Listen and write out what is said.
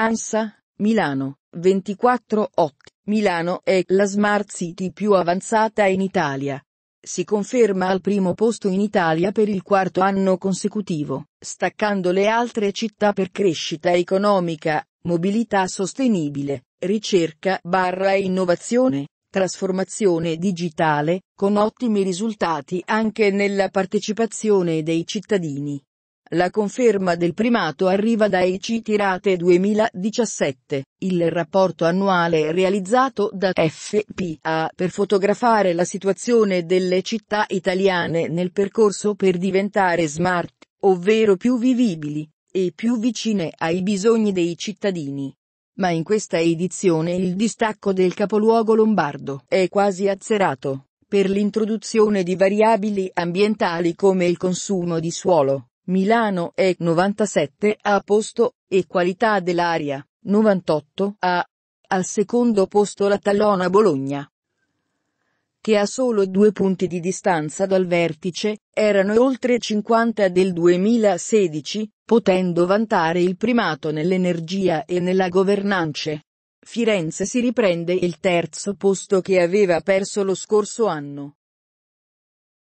ANSA, Milano, 24 8. Milano è la smart city più avanzata in Italia. Si conferma al primo posto in Italia per il quarto anno consecutivo, staccando le altre città per crescita economica, mobilità sostenibile, ricerca barra innovazione, trasformazione digitale, con ottimi risultati anche nella partecipazione dei cittadini. La conferma del primato arriva da EC Tirate 2017, il rapporto annuale realizzato da FPA per fotografare la situazione delle città italiane nel percorso per diventare smart, ovvero più vivibili, e più vicine ai bisogni dei cittadini. Ma in questa edizione il distacco del capoluogo lombardo è quasi azzerato, per l'introduzione di variabili ambientali come il consumo di suolo Milano è 97 a posto, e qualità dell'aria, 98 a. Al secondo posto la tallona Bologna. Che a solo due punti di distanza dal vertice, erano oltre 50 del 2016, potendo vantare il primato nell'energia e nella governance. Firenze si riprende il terzo posto che aveva perso lo scorso anno.